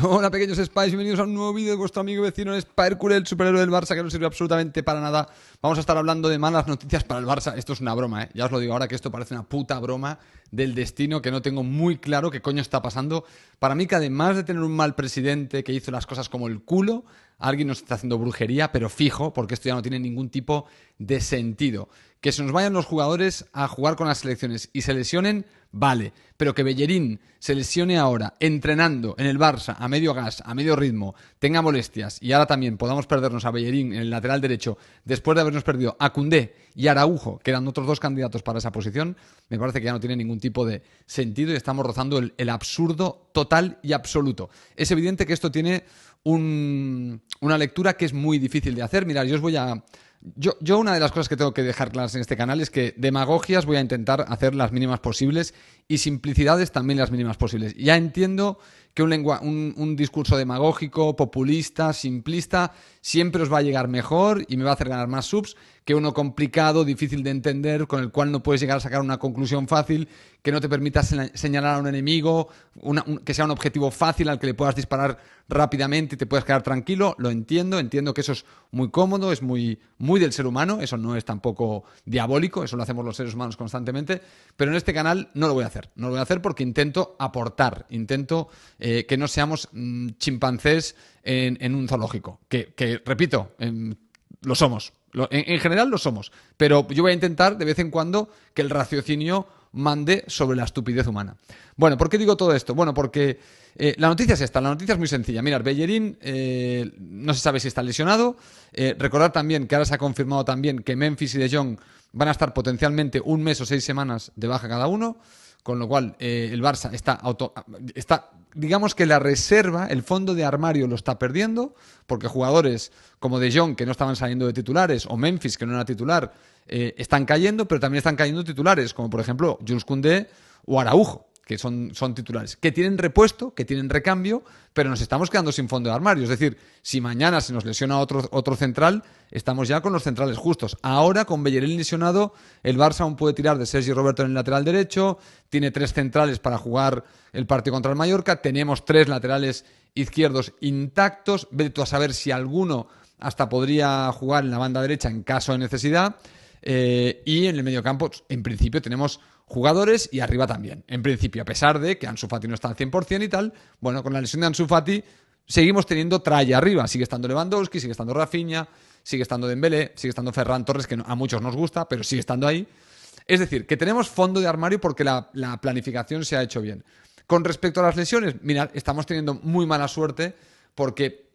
Hola pequeños Spies, bienvenidos a un nuevo vídeo de vuestro amigo vecino vecino Spycure, el superhéroe del Barça que no sirve absolutamente para nada. Vamos a estar hablando de malas noticias para el Barça. Esto es una broma, ¿eh? ya os lo digo ahora que esto parece una puta broma del destino que no tengo muy claro qué coño está pasando. Para mí que además de tener un mal presidente que hizo las cosas como el culo, alguien nos está haciendo brujería, pero fijo, porque esto ya no tiene ningún tipo de sentido. Que se nos vayan los jugadores a jugar con las selecciones y se lesionen, vale, pero que Bellerín se lesione ahora, entrenando en el Barça, a medio gas, a medio ritmo, tenga molestias y ahora también podamos perdernos a Bellerín en el lateral derecho, después de habernos perdido a Cundé y Araujo, que eran otros dos candidatos para esa posición, me parece que ya no tiene ningún tipo de sentido y estamos rozando el absurdo total y absoluto. Es evidente que esto tiene una lectura que es muy difícil de hacer. Mirad, yo os voy a, yo, yo, una de las cosas que tengo que dejar claras en este canal es que demagogias voy a intentar hacer las mínimas posibles y simplicidades también las mínimas posibles. Ya entiendo que un, lengua, un, un discurso demagógico, populista, simplista, siempre os va a llegar mejor y me va a hacer ganar más subs que uno complicado, difícil de entender, con el cual no puedes llegar a sacar una conclusión fácil, que no te permita señalar a un enemigo, que sea un objetivo fácil al que le puedas disparar rápidamente y te puedas quedar tranquilo. Lo entiendo, entiendo que eso es muy cómodo, es muy, muy muy del ser humano, eso no es tampoco diabólico, eso lo hacemos los seres humanos constantemente, pero en este canal no lo voy a hacer, no lo voy a hacer porque intento aportar, intento eh, que no seamos mm, chimpancés en, un zoológico, que, repito, em, lo somos, en general lo somos, pero yo voy a intentar de vez en cuando que el raciocinio mande sobre la estupidez humana. Bueno, ¿por qué digo todo esto? Bueno, porque eh, la noticia es esta, la noticia es muy sencilla. Mirad, Bellerín eh, no se sabe si está lesionado. Recordar eh, recordad también que ahora se ha confirmado también que Memphis y De Jong van a estar potencialmente un mes o seis semanas de baja cada uno. Con lo cual, eh, el Barça está, auto, está, digamos que la reserva, el fondo de armario lo está perdiendo, porque jugadores como De Jong, que no estaban saliendo de titulares, o Memphis, que no era titular, eh, están cayendo, pero también están cayendo titulares, como por ejemplo Jules Koundé o Araujo que son, son titulares, que tienen repuesto, que tienen recambio, pero nos estamos quedando sin fondo de armario. Es decir, si mañana se nos lesiona otro, otro central, estamos ya con los centrales justos. Ahora, con Bellerín lesionado, el Barça aún puede tirar de Sergi Roberto en el lateral derecho, tiene tres centrales para jugar el partido contra el Mallorca, tenemos tres laterales izquierdos intactos, Veto a saber si alguno hasta podría jugar en la banda derecha en caso de necesidad. Eh, y en el mediocampo, en principio, tenemos jugadores y arriba también. En principio, a pesar de que Ansu Fati no está al 100% y tal, bueno, con la lesión de Ansu Fati seguimos teniendo tralla arriba. Sigue estando Lewandowski, sigue estando Rafinha, sigue estando Dembélé, sigue estando Ferran Torres, que a muchos nos gusta, pero sigue estando ahí. Es decir, que tenemos fondo de armario porque la planificación se ha hecho bien. Con respecto a las lesiones, mirad, estamos teniendo muy mala suerte porque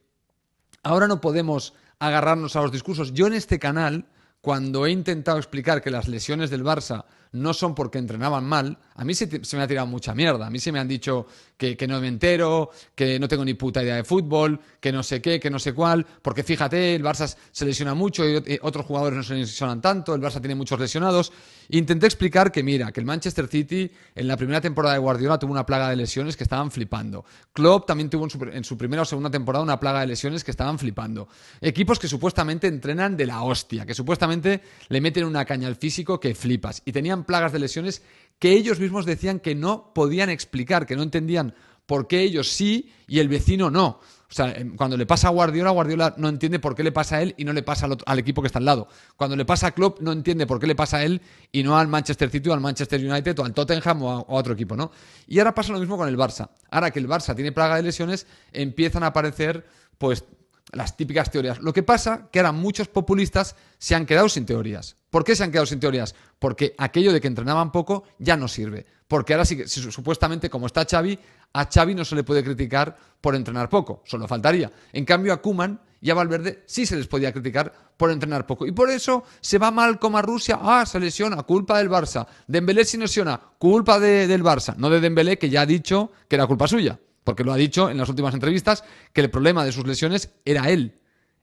ahora no podemos agarrarnos a los discursos. Yo en este canal cuando he intentado explicar que las lesiones del Barça no son porque entrenaban mal, a mí se, me ha tirado mucha mierda. A mí se me han dicho que, no me entero, que no tengo ni puta idea de fútbol, que no sé qué, que no sé cuál, porque fíjate, el Barça se lesiona mucho y otros jugadores no se lesionan tanto, el Barça tiene muchos lesionados. Intenté explicar que, mira, que el Manchester City en la primera temporada de Guardiola tuvo una plaga de lesiones que estaban flipando. Klopp también tuvo en su, en su primera o segunda temporada una plaga de lesiones que estaban flipando. Equipos que supuestamente entrenan de la hostia, que supuestamente le meten una caña al físico que flipas. Y tenían plagas de lesiones que ellos mismos decían que no podían explicar, que no entendían por qué ellos sí y el vecino no. O sea, em, cuando le pasa a Guardiola, Guardiola no entiende por qué le pasa a él y no le pasa al, equipo que está al lado. Cuando le pasa a Klopp, no entiende por qué le pasa a él y no al Manchester City o al Manchester United o al Tottenham o a, o a otro equipo, ¿no? Y ahora pasa lo mismo con el Barça. Ahora que el Barça tiene plaga de lesiones, empiezan a aparecer pues las típicas teorías. Lo que pasa que ahora muchos populistas se han quedado sin teorías. ¿Por qué se han quedado sin teorías? Porque aquello de que entrenaban poco ya no sirve. Porque ahora sí que, supuestamente, como está Xavi, a Xavi no se le puede criticar por entrenar poco, solo faltaría. En cambio, a Kuman y a Valverde sí se les podía criticar por entrenar poco. Y por eso se va mal como a Rusia, ah, se lesiona, culpa del Barça. Dembélé se lesiona, culpa del Barça, no de Dembélé, que ya ha dicho que era culpa suya porque lo ha dicho en las últimas entrevistas, que el problema de sus lesiones era él.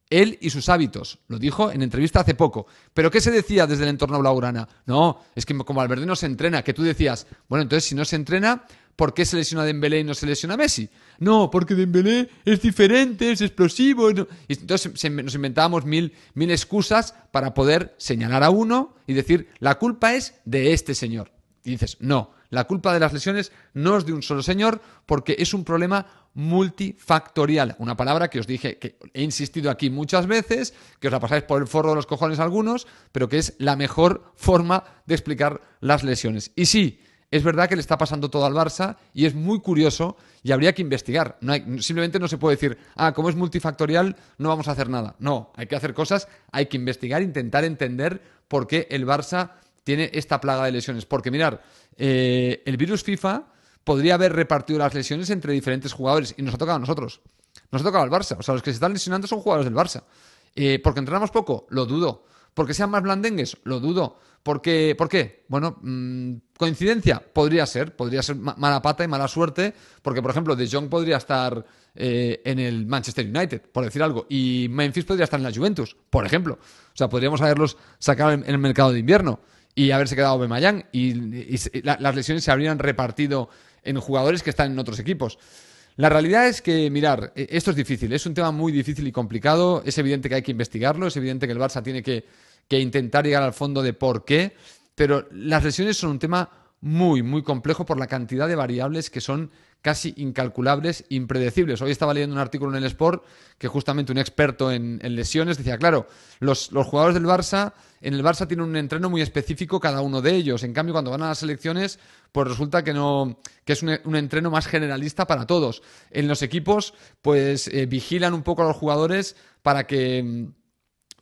Él y sus hábitos. Lo dijo en entrevista hace poco. Pero ¿qué se decía desde el entorno blaugrana? No, es que como Valverde no se entrena, que tú decías, bueno, entonces si no se entrena, ¿por qué se lesiona Dembélé y no se lesiona Messi? No, porque Dembélé es diferente, es explosivo. Y entonces nos inventábamos mil, mil excusas para poder señalar a uno y decir, la culpa es de este señor. Y dices, no, la culpa de las lesiones no es de un solo señor porque es un problema multifactorial. Una palabra que os dije, que he insistido aquí muchas veces, que os la pasáis por el forro de los cojones algunos, pero que es la mejor forma de explicar las lesiones. Y sí, es verdad que le está pasando todo al Barça y es muy curioso y habría que investigar. No simplemente no se puede decir, ah, como es multifactorial, no vamos a hacer nada. No, hay que hacer cosas, hay que investigar, intentar entender por qué el Barça tiene esta plaga de lesiones. Porque mirar, eh, el virus FIFA podría haber repartido las lesiones entre diferentes jugadores y nos ha tocado a nosotros. Nos ha tocado al Barça. O sea, los que se están lesionando son jugadores del Barça. Eh, ¿Porque entrenamos poco? Lo dudo. ¿Porque sean más blandengues? Lo dudo. Porque, ¿Por qué? Bueno, mm, coincidencia, podría ser, podría ser mala pata y mala suerte, porque por ejemplo De Jong podría estar eh, en el Manchester United, por decir algo, y Memphis podría estar en la Juventus, por ejemplo. O sea, podríamos haberlos sacado en el mercado de invierno y haberse quedado Bemayán. Y, las lesiones se habrían repartido en jugadores que están en otros equipos. La realidad es que, mirar, e, esto es difícil, es un tema muy difícil y complicado, es evidente que hay que investigarlo, es evidente que el Barça tiene que intentar llegar al fondo de por qué, pero las lesiones son un tema muy, muy complejo por la cantidad de variables que son casi incalculables, impredecibles. Hoy estaba leyendo un artículo en el Sport que justamente un experto en, lesiones decía, claro, los, jugadores del Barça, en el Barça tienen un entreno muy específico cada uno de ellos. En cambio, cuando van a las selecciones, pues resulta que no, que es un, entreno más generalista para todos. En los equipos, pues eh, vigilan un poco a los jugadores para que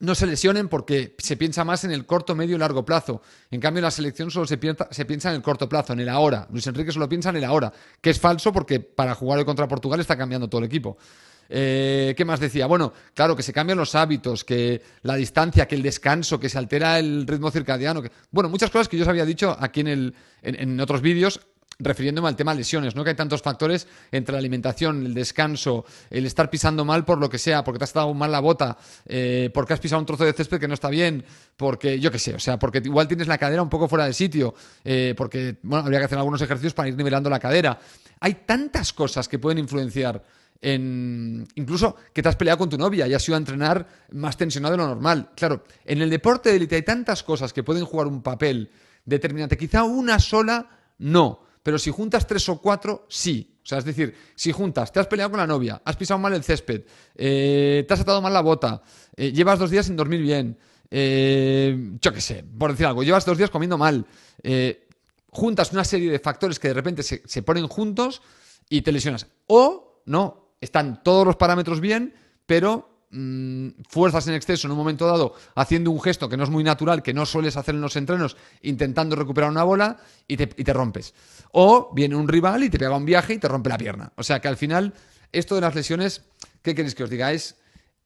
no se lesionen porque se piensa más en el corto, medio y largo plazo. En cambio, en la selección solo se piensa, se en el corto plazo, en el ahora. Luis Enrique solo piensa en el ahora, que es falso porque para jugar contra Portugal está cambiando todo el equipo. Eh, ¿Qué más decía? Bueno, claro, que se cambian los hábitos, que la distancia, que el descanso, que se altera el ritmo circadiano. Bueno, muchas cosas que yo os había dicho aquí en, el, en otros vídeos refiriéndome al tema lesiones, ¿no? Que hay tantos factores entre la alimentación, el descanso, el estar pisando mal por lo que sea, porque te has dado mal la bota, eh, porque has pisado un trozo de césped que no está bien, porque yo qué sé, o sea, porque igual tienes la cadera un poco fuera de sitio, eh, porque habría que hacer algunos ejercicios para ir nivelando la cadera. Hay tantas cosas que pueden influenciar en, incluso que te has peleado con tu novia y has ido a entrenar más tensionado de lo normal. Claro, en el deporte de élite hay tantas cosas que pueden jugar un papel determinante. Quizá una sola no, pero si juntas tres o cuatro, sí. O sea, es decir, si juntas, te has peleado con la novia, has pisado mal el césped, eh, te has atado mal la bota, eh, llevas dos días sin dormir bien, eh, yo qué sé, por decir algo, llevas dos días comiendo mal, juntas una serie de factores que de repente se, se ponen juntos y te lesionas. O no, están todos los parámetros bien, pero Mm, fuerzas en exceso en un momento dado, haciendo un gesto que no es muy natural, que no sueles hacer en los entrenos, intentando recuperar una bola y te, rompes. O viene un rival y te pega un viaje y te rompe la pierna. O sea que al final, esto de las lesiones, ¿qué queréis que os diga? Es,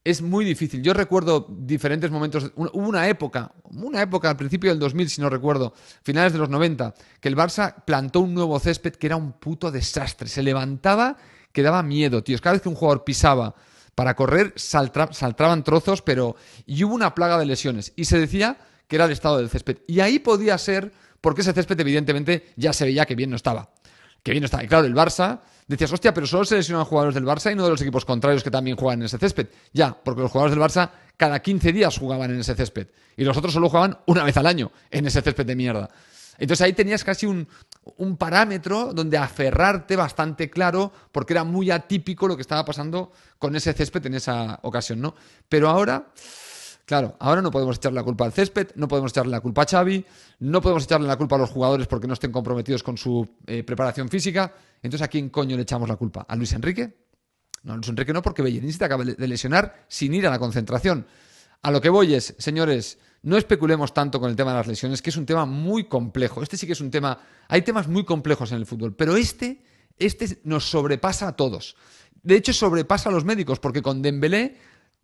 es muy difícil. Yo recuerdo diferentes momentos. Hubo una época, una época al principio del 2000, si no recuerdo, finales de los 90, que el Barça plantó un nuevo césped que era un puto desastre. Se levantaba que daba miedo, tíos. Cada vez que un jugador pisaba para correr saltraban saltaban trozos, pero. Y hubo una plaga de lesiones. Y se decía que era el estado del césped. Y ahí podía ser, porque ese césped, evidentemente, ya se veía que bien no estaba. Que bien no estaba. Y claro, el Barça. Decías, hostia, pero solo se lesionaban jugadores del Barça y no de los equipos contrarios que también juegan en ese césped. Ya, porque los jugadores del Barça cada 15 días jugaban en ese césped. Y los otros solo jugaban una vez al año en ese césped de mierda. Entonces ahí tenías casi un, un parámetro donde aferrarte bastante claro, porque era muy atípico lo que estaba pasando con ese césped en esa ocasión, ¿no? Pero ahora, claro, ahora no podemos echarle la culpa al césped, no podemos echarle la culpa a Xavi, no podemos echarle la culpa a los jugadores porque no estén comprometidos con su eh, preparación física. Entonces, ¿a quién coño le echamos la culpa? ¿A Luis Enrique? No, Luis Enrique no, porque Bellerín se te acaba de lesionar sin ir a la concentración. A lo que voy es, señores, no especulemos tanto con el tema de las lesiones, que es un tema muy complejo. Este sí que es un tema, hay temas muy complejos en el fútbol, pero este, este nos sobrepasa a todos. De hecho, sobrepasa a los médicos, porque con Dembélé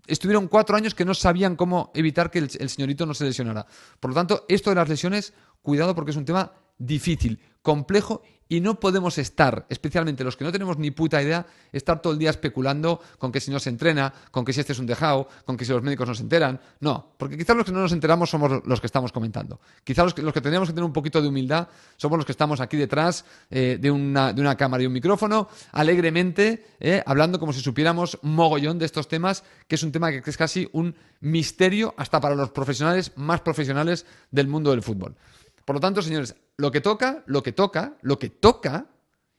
estuvieron cuatro años que no sabían cómo evitar que el, el señorito no se lesionara. Por lo tanto, esto de las lesiones, cuidado porque es un tema difícil, complejo y no podemos estar, especialmente los que no tenemos ni puta idea, estar todo el día especulando con que si no se entrena, con que si este es un dejado, con que si los médicos nos enteran. No, porque quizás los que no nos enteramos somos los que estamos comentando. Quizás los que, tendríamos que tener un poquito de humildad somos los que estamos aquí detrás eh, de, una, cámara y un micrófono, alegremente, eh, hablando como si supiéramos mogollón de estos temas, que es un tema que es casi un misterio hasta para los profesionales más profesionales del mundo del fútbol. Por lo tanto, señores, lo que toca, lo que toca, lo que toca,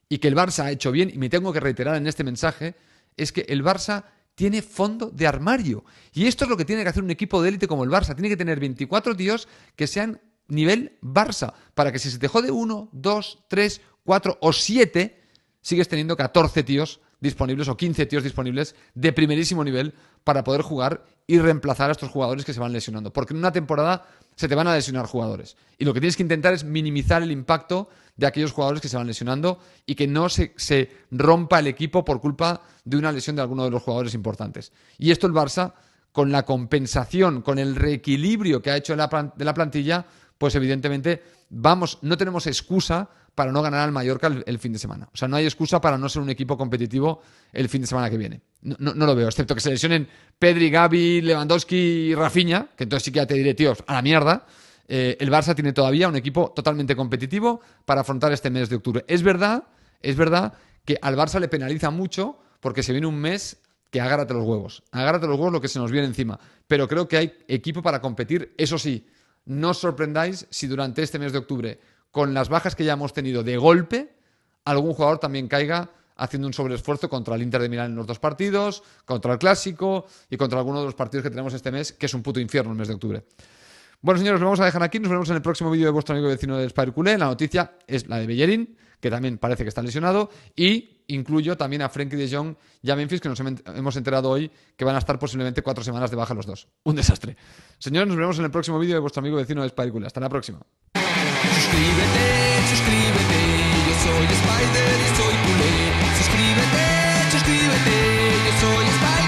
y que el Barça ha hecho bien, y me tengo que reiterar en este mensaje, es que el Barça tiene fondo de armario. Y esto es lo que tiene que hacer un equipo de élite como el Barça. Tiene que tener 24 tíos que sean nivel Barça, para que si se te jode uno, dos, tres, cuatro o siete, sigues teniendo 14 tíos disponibles o 15 tíos disponibles de primerísimo nivel para poder jugar y reemplazar a estos jugadores que se van lesionando. Porque en una temporada se te van a lesionar jugadores. Y lo que tienes que intentar es minimizar el impacto de aquellos jugadores que se van lesionando y que no se, se rompa el equipo por culpa de una lesión de alguno de los jugadores importantes. Y esto el Barça, con la compensación, con el reequilibrio que ha hecho de la plantilla, pues evidentemente vamos, no tenemos excusa para no ganar al Mallorca el, fin de semana. O sea, no hay excusa para no ser un equipo competitivo el fin de semana que viene. No, lo veo, excepto que se lesionen Pedri, Gaby, Lewandowski y Rafinha, que entonces sí que ya te diré, tíos, a la mierda. Eh, el Barça tiene todavía un equipo totalmente competitivo para afrontar este mes de octubre. Es verdad, es verdad que al Barça le penaliza mucho porque se viene un mes que agárrate los huevos. Agárrate los huevos lo que se nos viene encima. Pero creo que hay equipo para competir, eso sí. No os sorprendáis si durante este mes de octubre, con las bajas que ya hemos tenido de golpe, algún jugador también caiga haciendo un sobreesfuerzo contra el Inter de Milán en los dos partidos, contra el Clásico y contra alguno de los partidos que tenemos este mes, que es un puto infierno el mes de octubre. Bueno, señores, lo vamos a dejar aquí. Nos vemos en el próximo vídeo de vuestro amigo vecino del Spider La noticia es la de Bellerín, que también parece que está lesionado. Y incluyo también a Frankie de Jong y a Memphis, que nos hemos enterado hoy que van a estar posiblemente cuatro semanas de baja los dos. Un desastre. Señores, nos vemos en el próximo vídeo de vuestro amigo vecino de Spider Hasta la próxima. soy